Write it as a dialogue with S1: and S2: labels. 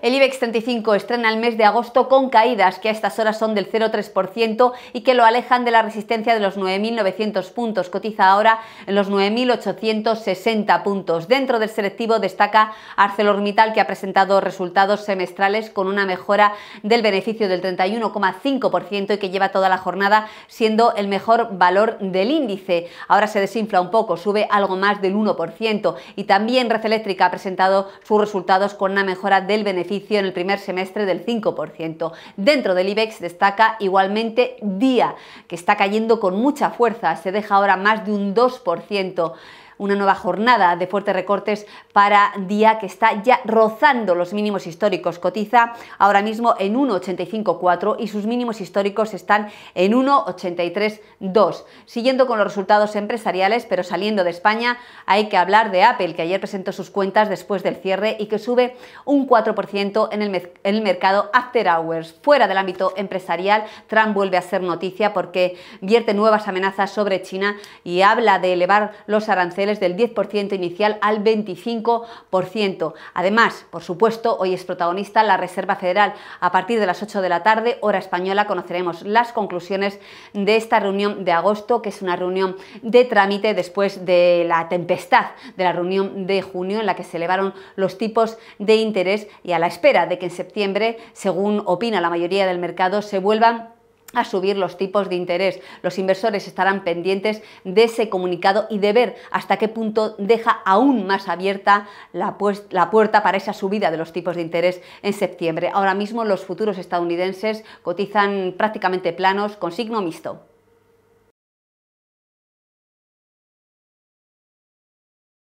S1: El IBEX 35 estrena el mes de agosto con caídas que a estas horas son del 0,3% y que lo alejan de la resistencia de los 9.900 puntos. Cotiza ahora en los 9.860 puntos. Dentro del selectivo destaca ArcelorMittal que ha presentado resultados semestrales con una mejora del beneficio del 31,5% y que lleva toda la jornada siendo el mejor valor del índice. Ahora se desinfla un poco, sube algo más del 1% y también Red Eléctrica ha presentado sus resultados con una mejora del beneficio en el primer semestre del 5%. Dentro del IBEX destaca igualmente Día, que está cayendo con mucha fuerza, se deja ahora más de un 2% una nueva jornada de fuertes recortes para día que está ya rozando los mínimos históricos. Cotiza ahora mismo en 1,854 y sus mínimos históricos están en 1,832. Siguiendo con los resultados empresariales, pero saliendo de España, hay que hablar de Apple, que ayer presentó sus cuentas después del cierre y que sube un 4% en el, en el mercado after hours. Fuera del ámbito empresarial, Trump vuelve a ser noticia porque vierte nuevas amenazas sobre China y habla de elevar los aranceles del 10% inicial al 25%. Además, por supuesto, hoy es protagonista la Reserva Federal. A partir de las 8 de la tarde, hora española, conoceremos las conclusiones de esta reunión de agosto, que es una reunión de trámite después de la tempestad de la reunión de junio en la que se elevaron los tipos de interés y a la espera de que en septiembre, según opina la mayoría del mercado, se vuelvan a subir los tipos de interés. Los inversores estarán pendientes de ese comunicado y de ver hasta qué punto deja aún más abierta la, puerta para esa subida de los tipos de interés en septiembre. Ahora mismo los futuros estadounidenses cotizan prácticamente planos con signo mixto.